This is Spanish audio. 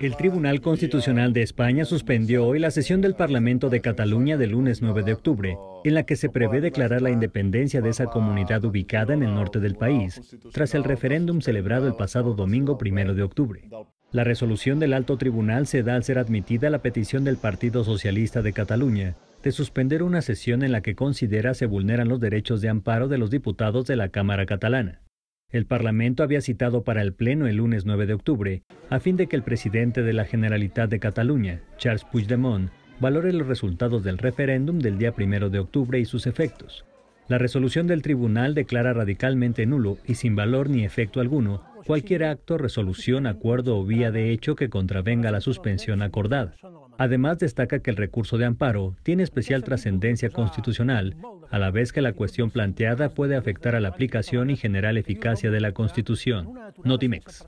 El Tribunal Constitucional de España suspendió hoy la sesión del Parlamento de Cataluña del lunes 9 de octubre, en la que se prevé declarar la independencia de esa comunidad ubicada en el norte del país, tras el referéndum celebrado el pasado domingo 1 de octubre. La resolución del alto tribunal se da al ser admitida la petición del Partido Socialista de Cataluña de suspender una sesión en la que considera se vulneran los derechos de amparo de los diputados de la Cámara catalana. El Parlamento había citado para el Pleno el lunes 9 de octubre, a fin de que el presidente de la Generalitat de Cataluña, Charles Puigdemont, valore los resultados del referéndum del día 1 de octubre y sus efectos. La resolución del tribunal declara radicalmente nulo y sin valor ni efecto alguno cualquier acto, resolución, acuerdo o vía de hecho que contravenga la suspensión acordada. Además, destaca que el recurso de amparo tiene especial trascendencia constitucional, a la vez que la cuestión planteada puede afectar a la aplicación y general eficacia de la Constitución. Notimex.